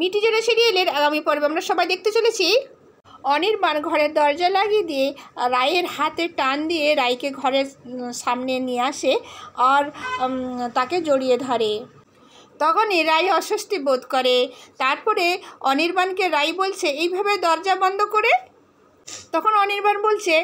মিটি জোড়া সিরিয়ালের আগামী পর্বে আমরা সবাই দেখতে চলেছি অনির্বাণ ঘরের দরজা লাগিয়ে দিয়ে রায়ের হাতে টান দিয়ে রায়কে ঘরের সামনে নিয়ে আসে আর তাকে জড়িয়ে ধরে তখনই রায় অস্বস্তি বোধ করে তারপরে অনির্বাণকে রায় বলছে এইভাবে দরজা বন্ধ করে তখন অনির্বাণ বলছে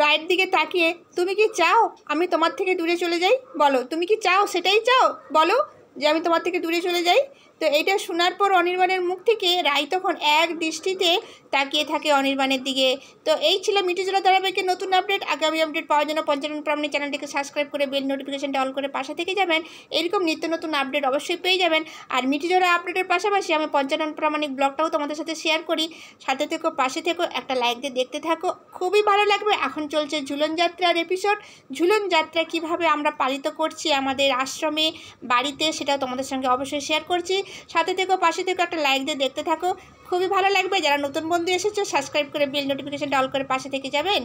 রায়ের দিকে তাকিয়ে তুমি কি চাও আমি তোমার থেকে দূরে চলে যাই বলো তুমি কি চাও সেটাই চাও বলো যে আমি তোমার থেকে দূরে চলে যাই তো এটা শোনার পর অনির্বাণের মুখ থেকে রায় তখন এক দৃষ্টিতে তাকিয়ে থাকে অনির্বাণের দিকে তো এই ছিল জলা ধারাবাহিকের নতুন আপডেট আগামী আপডেট পাওয়ার জন্য পঞ্চানন প্রামণী চ্যানেলটিকে সাবস্ক্রাইব করে বেল নোটিফিকেশানটা অল করে পাশে থেকে যাবেন এরকম নিত্য নতুন আপডেট অবশ্যই পেয়ে যাবেন আর জলা আপডেটের পাশাপাশি আমি পঞ্চানন প্রামাণিক ব্লগটাও তোমাদের সাথে শেয়ার করি সাথে থেকো পাশে থেকো একটা লাইক দিয়ে দেখতে থাকো খুবই ভালো লাগবে এখন চলছে ঝুলন যাত্রার এপিসোড ঝুলন যাত্রা কিভাবে আমরা পালিত করছি আমাদের আশ্রমে বাড়িতে সেটাও তোমাদের সঙ্গে অবশ্যই শেয়ার করছি সাথে থেকেও পাশে থেকেও একটা লাইক দিয়ে দেখতে থাকো খুবই ভালো লাগবে যারা নতুন বন্ধু এসেছো সাবস্ক্রাইব করে বেল নোটিফিকেশান অল করে পাশে থেকে যাবেন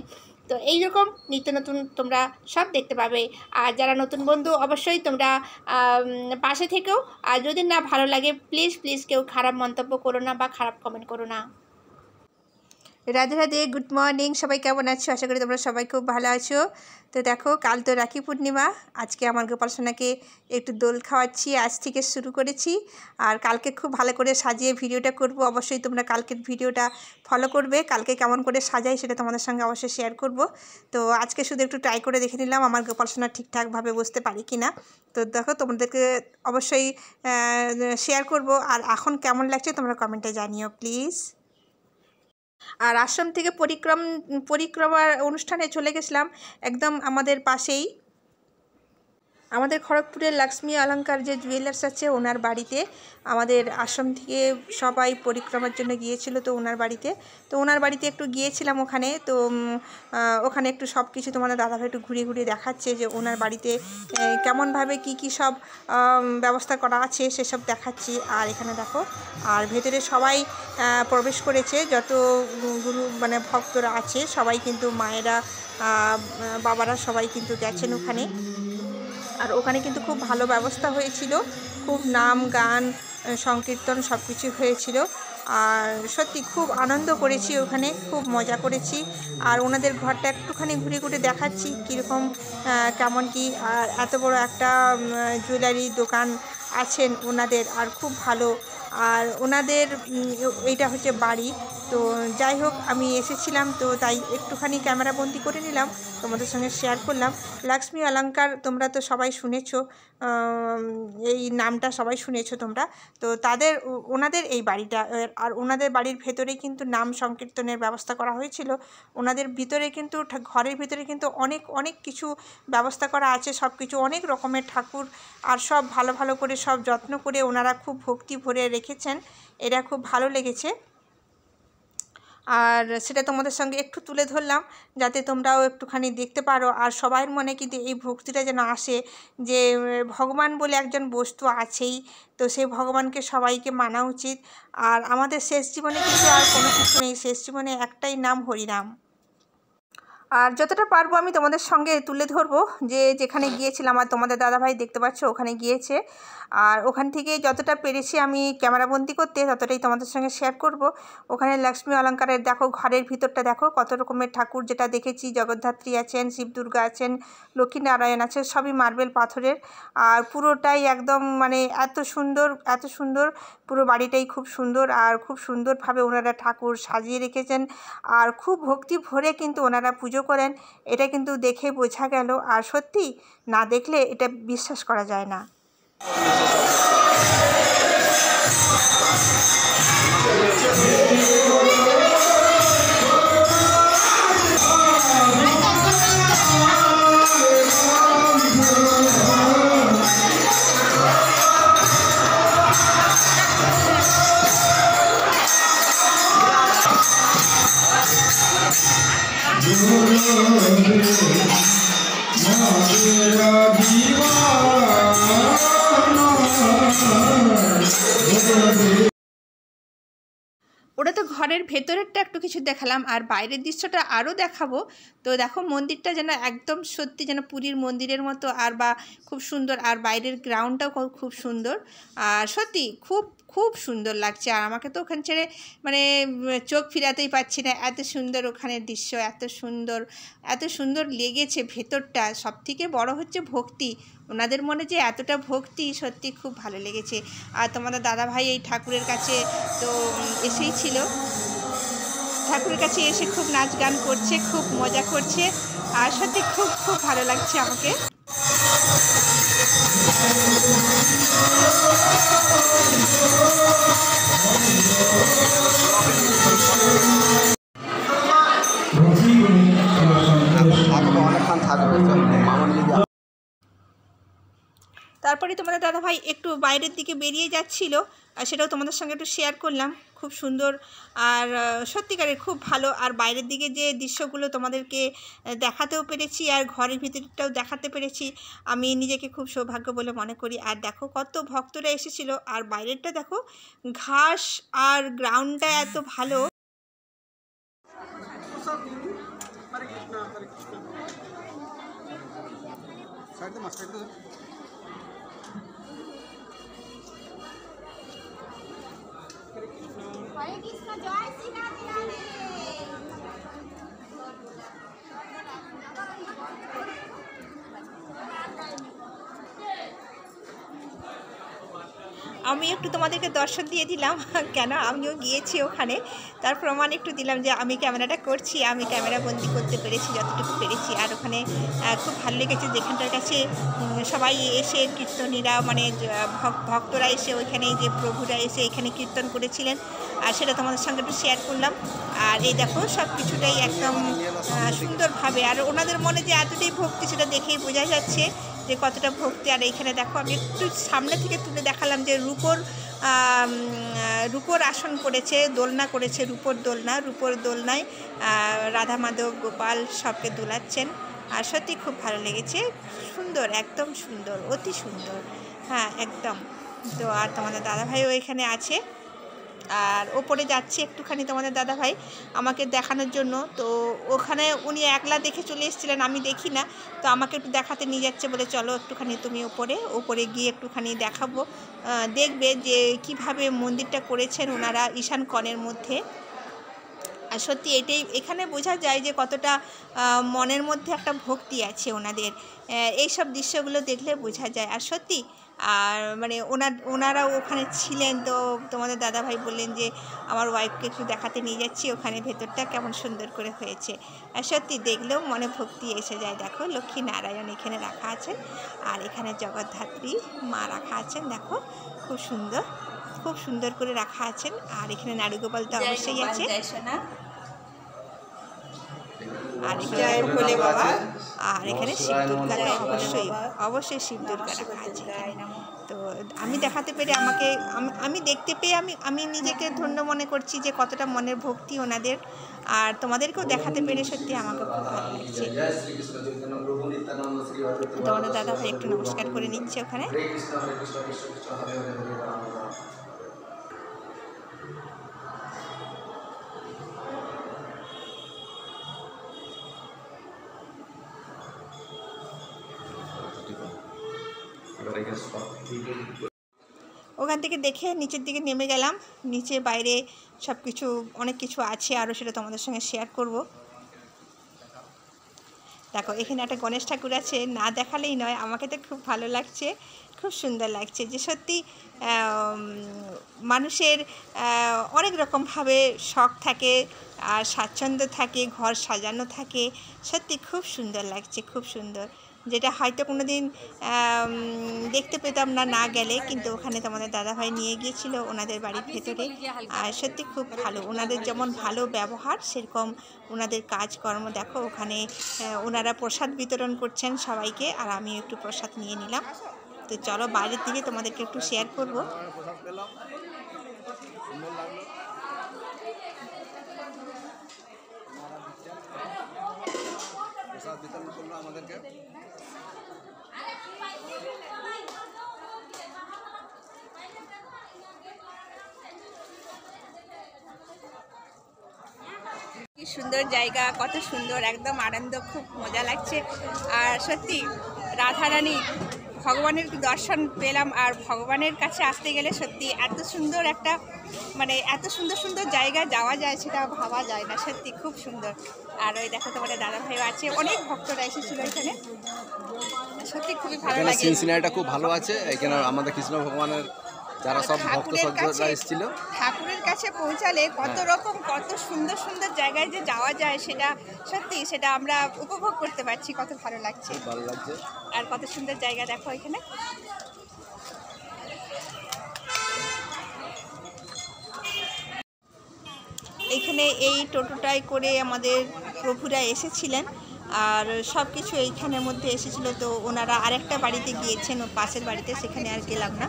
তো এই রকম নিত্য নতুন তোমরা সব দেখতে পাবে আর যারা নতুন বন্ধু অবশ্যই তোমরা পাশে থেকেও আর যদি না ভালো লাগে প্লিজ প্লিজ কেউ খারাপ মন্তব্য করো না বা খারাপ কমেন্ট করো না রাধে রাধে গুড মর্নিং সবাই কেমন আছো আশা করি তোমরা সবাই খুব ভালো আছো তো দেখো কাল তো রাখি পূর্ণিমা আজকে আমার গোপাল সোনাকে একটু দোল খাওয়াচ্ছি আজ থেকে শুরু করেছি আর কালকে খুব ভালো করে সাজিয়ে ভিডিওটা করব অবশ্যই তোমরা কালকের ভিডিওটা ফলো করবে কালকে কেমন করে সাজাই সেটা তোমাদের সঙ্গে অবশ্যই শেয়ার করব তো আজকে শুধু একটু ট্রাই করে দেখে নিলাম আমার গোপাল সোনা ঠিকঠাকভাবে বসতে পারি কি না তো দেখো তোমাদেরকে অবশ্যই শেয়ার করব আর এখন কেমন লাগছে তোমরা কমেন্টে জানিও প্লিজ আর আশ্রম থেকে পরিক্রম পরিক্রমার অনুষ্ঠানে চলে গেছিলাম একদম আমাদের পাশেই আমাদের খড়গপুরের লক্ষ্মী অলঙ্কার যে জুয়েলার্স আছে ওনার বাড়িতে আমাদের আসাম থেকে সবাই পরিক্রমার জন্য গিয়েছিল তো ওনার বাড়িতে তো ওনার বাড়িতে একটু গিয়েছিলাম ওখানে তো ওখানে একটু সব কিছু তোমাদের দাদাভাই একটু ঘুরিয়ে ঘুরিয়ে দেখাচ্ছে যে ওনার বাড়িতে কেমনভাবে কি কি সব ব্যবস্থা করা আছে সেসব দেখাচ্ছি আর এখানে দেখো আর ভেতরে সবাই প্রবেশ করেছে যত গুরু মানে ভক্তরা আছে সবাই কিন্তু মায়েরা বাবারা সবাই কিন্তু গেছেন ওখানে আর ওখানে কিন্তু খুব ভালো ব্যবস্থা হয়েছিল খুব নাম গান সংকীর্তন সব কিছু হয়েছিল আর সত্যি খুব আনন্দ করেছি ওখানে খুব মজা করেছি আর ওনাদের ঘরটা একটুখানি ঘুরে ঘুরে দেখাচ্ছি কীরকম কেমন কি আর এত বড় একটা জুয়েলারি দোকান আছেন ওনাদের আর খুব ভালো আর ওনাদের এইটা হচ্ছে বাড়ি তো যাই হোক আমি এসেছিলাম তো তাই একটুখানি ক্যামেরাবন্দি করে নিলাম তোমাদের সঙ্গে শেয়ার করলাম লক্ষ্মী অলঙ্কার তোমরা তো সবাই শুনেছো এই নামটা সবাই শুনেছো তোমরা তো তাদের ওনাদের এই বাড়িটা আর ওনাদের বাড়ির ভেতরে কিন্তু নাম সংকীর্তনের ব্যবস্থা করা হয়েছিল ওনাদের ভিতরে কিন্তু ঘরের ভিতরে কিন্তু অনেক অনেক কিছু ব্যবস্থা করা আছে সব কিছু অনেক রকমের ঠাকুর আর সব ভালো ভালো করে সব যত্ন করে ওনারা খুব ভক্তি ভরে রেখেছেন এরা খুব ভালো লেগেছে আর সেটা তোমাদের সঙ্গে একটু তুলে ধরলাম যাতে তোমরাও একটুখানি দেখতে পারো আর সবার মনে কিন্তু এই ভক্তিটা যেন আসে যে ভগবান বলে একজন বস্তু আছেই তো সেই ভগবানকে সবাইকে মানা উচিত আর আমাদের শেষ জীবনে কিন্তু আর কোনো কিছু নেই শেষ জীবনে একটাই নাম হরিনাম আর যতটা পারবো আমি তোমাদের সঙ্গে তুলে ধরবো যে যেখানে গিয়েছিলাম আর তোমাদের দাদাভাই দেখতে পাচ্ছ ওখানে গিয়েছে আর ওখান থেকে যতটা পেরেছি আমি ক্যামেরাবন্দি করতে ততটাই তোমাদের সঙ্গে শেয়ার করব ওখানে লক্ষ্মী অলঙ্কারের দেখো ঘরের ভিতরটা দেখো কত রকমের ঠাকুর যেটা দেখেছি জগদ্ধাত্রী আছেন শিব দুর্গা আছেন লক্ষ্মীনারায়ণ আছেন সবই মার্বেল পাথরের আর পুরোটাই একদম মানে এত সুন্দর এত সুন্দর পুরো বাড়িটাই খুব সুন্দর আর খুব সুন্দরভাবে ওনারা ঠাকুর সাজিয়ে রেখেছেন আর খুব ভক্তি ভরে কিন্তু ওনারা পুজো করেন এটা কিন্তু দেখে বোঝা গেল আর সত্যি না দেখলে এটা বিশ্বাস করা যায় না ওটা তো ঘরের ভেতরেরটা একটু কিছু দেখালাম আর বাইরের দৃশ্যটা আরও দেখাবো তো দেখো মন্দিরটা যেন একদম সত্যি যেন পুরীর মন্দিরের মতো আর বা খুব সুন্দর আর বাইরের গ্রাউন্ডটাও খুব সুন্দর আর সত্যি খুব খুব সুন্দর লাগছে আর আমাকে তো ওখান ছেড়ে মানে চোখ ফিরাতেই পারছি না এত সুন্দর ওখানের দৃশ্য এত সুন্দর এত সুন্দর লেগেছে ভেতরটা সবথেকে বড়ো হচ্ছে ভক্তি ওনাদের মনে যে এতটা ভক্তি সত্যি খুব ভালো লেগেছে আর তোমাদের দাদাভাই এই ঠাকুরের কাছে তো এসেই ছিল ঠাকুরের কাছে এসে খুব নাচ গান করছে খুব মজা করছে আর সত্যি খুব খুব ভালো লাগছে আমাকে Thank you. তারপরে তোমাদের দাদাভাই একটু বাইরের দিকে বেরিয়ে যাচ্ছিল সেটাও তোমাদের সঙ্গে একটু শেয়ার করলাম খুব সুন্দর আর সত্যিকারের খুব ভালো আর বাইরের দিকে যে দৃশ্যগুলো তোমাদেরকে দেখাতেও পেরেছি আর ঘরের ভিতরটাও দেখাতে পেরেছি আমি নিজেকে খুব সৌভাগ্য বলে মনে করি আর দেখো কত ভক্তরা এসেছিল আর বাইরেরটা দেখো ঘাস আর গ্রাউন্ডটা এত ভালো সাইড আমি একটু তোমাদেরকে দর্শন দিয়ে দিলাম কেন আমিও গিয়েছি ওখানে তার প্রমাণ একটু দিলাম যে আমি ক্যামেরাটা করছি আমি ক্যামেরা বন্দি করতে পেরেছি যতটুকু পেরেছি আর ওখানে খুব ভালো লেগেছে যেখানটার কাছে সবাই এসে কীর্তনীরা মানে ভক্তরা এসে ওইখানে যে প্রভুরা এসে এখানে কীর্তন করেছিলেন আর সেটা তোমাদের সঙ্গে একটু শেয়ার করলাম আর এই দেখো সব কিছুটাই একদম সুন্দরভাবে আর ওনাদের মনে যে এতটাই ভক্তি সেটা দেখেই বোঝা যাচ্ছে যে কতটা ভক্তি আর এইখানে দেখো আমি একটু সামনে থেকে তুলে দেখালাম যে রূপোর রূপোর আসন করেছে দোলনা করেছে রূপর দোলনা রূপর দোলনায় রাধা মাধব গোপাল সবকে দোলাচ্ছেন আর সত্যি খুব ভালো লেগেছে সুন্দর একদম সুন্দর অতি সুন্দর হ্যাঁ একদম তো আর তোমাদের দাদাভাইও এখানে আছে আর ওপরে যাচ্ছি একটুখানি তোমাদের দাদাভাই আমাকে দেখানোর জন্য তো ওখানে উনি একলা দেখে চলে এসেছিলেন আমি দেখি না তো আমাকে একটু দেখাতে নিয়ে যাচ্ছে বলে চলো একটুখানি তুমি ওপরে ওপরে গিয়ে একটুখানি দেখাবো দেখবে যে কিভাবে মন্দিরটা করেছেন ওনারা ঈশান কনের মধ্যে আর সত্যি এটাই এখানে বোঝা যায় যে কতটা মনের মধ্যে একটা ভক্তি আছে ওনাদের এইসব দৃশ্যগুলো দেখলে বোঝা যায় আর সত্যি আর মানে ওনার ওনারা ওখানে ছিলেন তো তোমাদের দাদাভাই বললেন যে আমার ওয়াইফকে একটু দেখাতে নিয়ে যাচ্ছি ওখানে ভেতরটা কেমন সুন্দর করে হয়েছে আর সত্যি দেখলেও মনে ভক্তি এসে যায় দেখো লক্ষ্মী নারায়ণ এখানে রাখা আছেন আর এখানে জগদ্ধাত্রী মা রাখা আছেন দেখো খুব সুন্দর খুব সুন্দর করে রাখা আছেন আর এখানে নাড়ুগোপাল তো অবশ্যই আছে আর এখানে ভোলে বাবা আর এখানে শিব দুর্গাটা অবশ্যই অবশ্যই শিব দুর্গা রাখা আছে তো আমি দেখাতে পেরে আমাকে আমি দেখতে পেয়ে আমি আমি নিজেকে ধন্য মনে করছি যে কতটা মনের ভক্তি ওনাদের আর তোমাদেরকেও দেখাতে পেরে সত্যি আমাকে খুব ভালো লাগছে দৌড় দাদা একটু নমস্কার করে নিচ্ছে ওখানে ওখান থেকে দেখে নিচের দিকে নেমে গেলাম নিচে বাইরে সব কিছু অনেক কিছু আছে আরও সেটা তোমাদের সঙ্গে শেয়ার করব দেখো এখানে একটা গণেশ ঠাকুর আছে না দেখালেই নয় আমাকে তো খুব ভালো লাগছে খুব সুন্দর লাগছে যে সত্যি মানুষের অনেক রকমভাবে শখ থাকে আর স্বাচ্ছন্দ্য থাকে ঘর সাজানো থাকে সত্যি খুব সুন্দর লাগছে খুব সুন্দর যেটা হয়তো কোনো দিন দেখতে পেতাম না না গেলে কিন্তু ওখানে তোমাদের দাদাভাই নিয়ে গিয়েছিল ওনাদের বাড়ির ভেতরে আর সত্যি খুব ভালো ওনাদের যেমন ভালো ব্যবহার সেরকম ওনাদের কাজকর্ম দেখো ওখানে ওনারা প্রসাদ বিতরণ করছেন সবাইকে আর আমি একটু প্রসাদ নিয়ে নিলাম তো চলো বাইরের দিকে তোমাদেরকে একটু শেয়ার করব প্রসাদ বিতরণ করলো আমাদেরকে সুন্দর জায়গা কত সুন্দর একদম আনন্দ খুব মজা লাগছে আর সত্যি রাধারানী ভগবানের দর্শন পেলাম আর ভগবানের কাছে আসতে গেলে সত্যি এত সুন্দর একটা মানে এত সুন্দর সুন্দর জায়গা যাওয়া যায় সেটা ভাবা যায় না সত্যি খুব সুন্দর আর ওই দেখো তোমাদের দাদা ভাইও আছে অনেক ভক্তরা এসেছিল এখানে সত্যি খুবই ভালো লাগে খুব ভালো আছে এখানে আমাদের কৃষ্ণ ভগবানের যারা সব ভক্ত সজ্জরা এসেছিল ঠাকুরের কাছে পৌঁছালে কত হ্যাঁ। রকম কত সুন্দর সুন্দর জায়গায় যে যাওয়া যায় সেটা সত্যি সেটা আমরা উপভোগ করতে পারছি কত ভালো লাগছে ভালো লাগছে আর কত সুন্দর জায়গা দেখো এখানে এখানে এই টোটোটায় করে আমাদের প্রভুরা এসেছিলেন আর সব কিছু এইখানের মধ্যে এসেছিল তো ওনারা আরেকটা বাড়িতে গিয়েছেন ও পাশের বাড়িতে সেখানে আর গেলাম না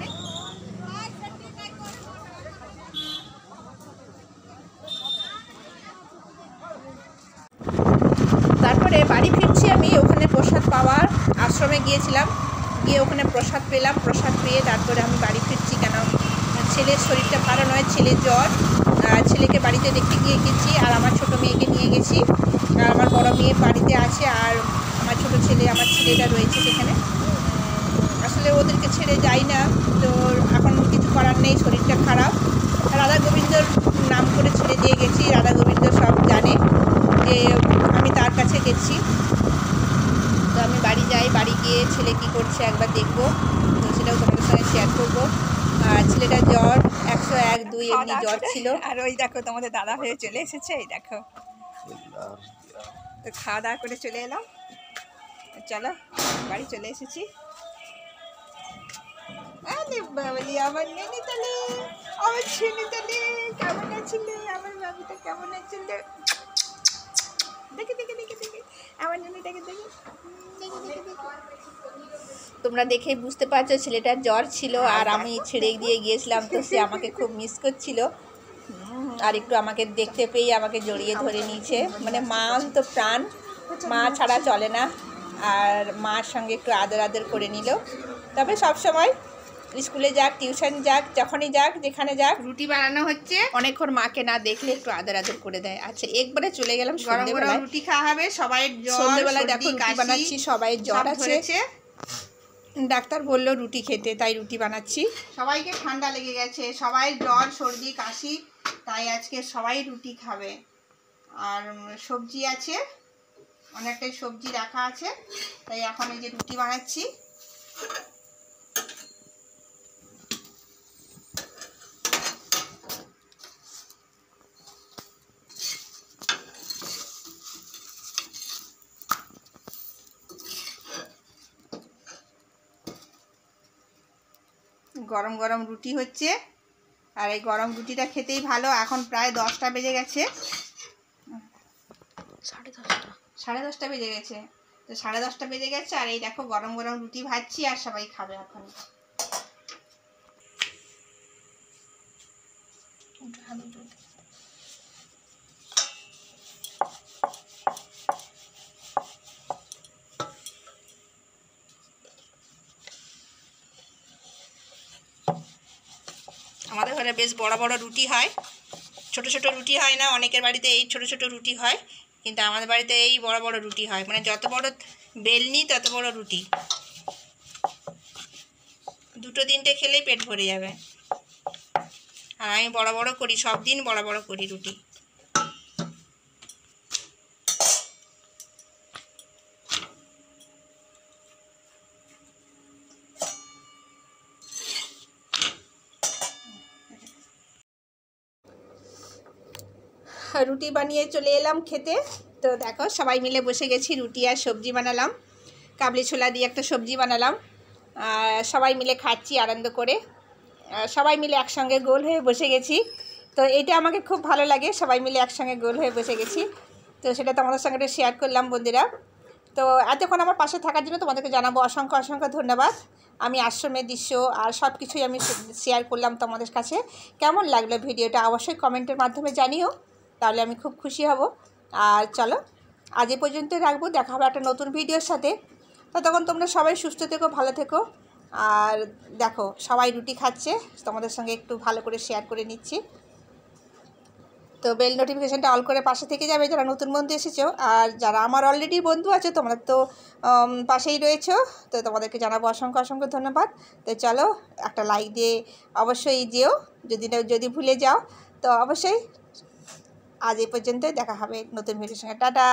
আশ্রমে গিয়েছিলাম গিয়ে ওখানে প্রসাদ পেলাম প্রসাদ পেয়ে তারপরে আমি বাড়ি ফিরছি কেন ছেলের শরীরটা ভালো নয় ছেলের জ্বর ছেলেকে বাড়িতে দেখতে গিয়ে গেছি আর আমার ছোট মেয়েকে নিয়ে গেছি আর আমার বড় মেয়ে বাড়িতে আছে আর আমার ছোট ছেলে আমার ছেলেটা রয়েছে সেখানে আসলে ওদেরকে ছেড়ে যাই না তো এখন কিছু করার নেই শরীরটা খারাপ রাধা গোবিন্দর নাম করে ছেড়ে দিয়ে গেছি রাধা গোবিন্দ সব জানে যে আমি তার কাছে গেছি আমি বাড়ি যাই বাড়ি গিয়ে ছেলে কি করছে একবার দেখবো সেটাও তোমাদের সঙ্গে শেয়ার করবো আর ছেলেটা জ্বর একশো এক দুই এমনি জ্বর ছিল আর ওই দেখো তোমাদের দাদা হয়ে চলে এসেছে এই দেখো তো খাওয়া দাওয়া করে চলে এলাম চলো বাড়ি চলে এসেছি আমার আমার কেমন আছিল আমার বাবুটা কেমন আছে তোমরা দেখে বুঝতে পারছো ছেলেটার জ্বর ছিল আর আমি ছেড়ে দিয়ে গিয়েছিলাম তো সে আমাকে খুব মিস করছিল আর একটু আমাকে দেখতে পেয়ে আমাকে জড়িয়ে ধরে নিয়েছে মানে মা তো প্রাণ মা ছাড়া চলে না আর মার সঙ্গে একটু আদর আদর করে নিল তবে সব সময় স্কুলে যাক টিউশন যাক যখনই যাক যেখানে যাক রুটি বানানো হচ্ছে অনেকক্ষণ মাকে না দেখলে একটু আদর আদর করে দেয় আচ্ছা একবারে চলে গেলাম রুটি খাওয়া হবে সবাই সন্ধ্যেবেলায় দেখো রুটি বানাচ্ছি সবাই জ্বর আছে ডাক্তার বলল রুটি খেতে তাই রুটি বানাচ্ছি সবাইকে ঠান্ডা লেগে গেছে সবাই জ্বর সর্দি কাশি তাই আজকে সবাই রুটি খাবে আর সবজি আছে অনেকটাই সবজি রাখা আছে তাই এখন এই যে রুটি বানাচ্ছি গরম গরম রুটি হচ্ছে আর এই গরম রুটিটা খেতেই ভালো এখন প্রায় দশটা বেজে গেছে সাড়ে দশটা সাড়ে দশটা বেজে গেছে তো সাড়ে দশটা বেজে গেছে আর এই দেখো গরম গরম রুটি ভাজছি আর সবাই খাবে এখন আমাদের ঘরে বেশ বড় বড় রুটি হয় ছোট ছোট রুটি হয় না অনেকের বাড়িতে এই ছোট ছোট রুটি হয় কিন্তু আমাদের বাড়িতে এই বড় বড় রুটি হয় মানে যত বড় বেলনি তত বড় রুটি দুটো তিনটে খেলেই পেট ভরে যাবে আর আমি বড় বড় করি সব দিন বড় বড় করি রুটি রুটি বানিয়ে চলে এলাম খেতে তো দেখো সবাই মিলে বসে গেছি রুটি আর সবজি বানালাম কাবলি ছোলা দিয়ে একটা সবজি বানালাম সবাই মিলে খাচ্ছি আনন্দ করে সবাই মিলে একসঙ্গে গোল হয়ে বসে গেছি তো এটা আমাকে খুব ভালো লাগে সবাই মিলে একসঙ্গে গোল হয়ে বসে গেছি তো সেটা তোমাদের সঙ্গে একটা শেয়ার করলাম বন্ধুরা তো এতক্ষণ আমার পাশে থাকার জন্য তোমাদেরকে জানাবো অসংখ্য অসংখ্য ধন্যবাদ আমি আশ্রমের দৃশ্য আর সব কিছুই আমি শেয়ার করলাম তোমাদের কাছে কেমন লাগলো ভিডিওটা অবশ্যই কমেন্টের মাধ্যমে জানিও তাহলে আমি খুব খুশি হব আর চলো আজ এ পর্যন্তই রাখবো দেখা হবে একটা নতুন ভিডিওর সাথে ততক্ষণ তোমরা সবাই সুস্থ থেকো ভালো থেকো আর দেখো সবাই রুটি খাচ্ছে তোমাদের সঙ্গে একটু ভালো করে শেয়ার করে নিচ্ছি তো বেল নোটিফিকেশানটা অল করে পাশে থেকে যাবে যারা নতুন বন্ধু এসেছো আর যারা আমার অলরেডি বন্ধু আছে তোমরা তো পাশেই রয়েছো তো তোমাদেরকে জানাবো অসংখ্য অসংখ্য ধন্যবাদ তো চলো একটা লাইক দিয়ে অবশ্যই যেও যদি যদি ভুলে যাও তো অবশ্যই आज ए पर्यत देखा नतून भिडियो संगे टाटा